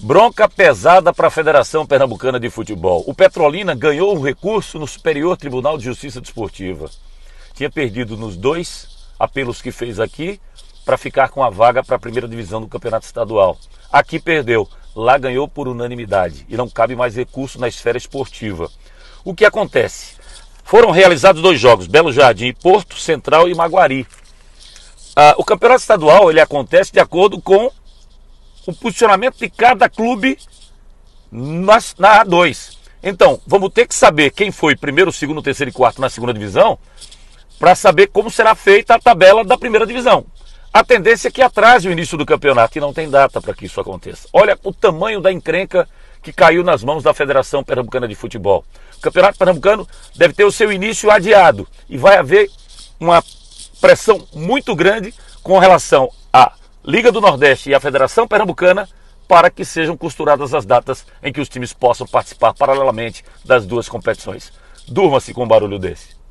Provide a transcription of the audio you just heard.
Bronca pesada para a Federação Pernambucana de Futebol. O Petrolina ganhou um recurso no Superior Tribunal de Justiça Desportiva. Tinha perdido nos dois apelos que fez aqui para ficar com a vaga para a primeira divisão do Campeonato Estadual. Aqui perdeu, lá ganhou por unanimidade e não cabe mais recurso na esfera esportiva. O que acontece? Foram realizados dois jogos, Belo Jardim e Porto Central e Maguari. Ah, o Campeonato Estadual ele acontece de acordo com o posicionamento de cada clube na, na A2. Então, vamos ter que saber quem foi primeiro, segundo, terceiro e quarto na segunda divisão para saber como será feita a tabela da primeira divisão. A tendência é que atrase o início do campeonato e não tem data para que isso aconteça. Olha o tamanho da encrenca que caiu nas mãos da Federação Pernambucana de Futebol. O Campeonato Pernambucano deve ter o seu início adiado e vai haver uma pressão muito grande com relação a Liga do Nordeste e a Federação Pernambucana para que sejam costuradas as datas em que os times possam participar paralelamente das duas competições. Durma-se com um barulho desse.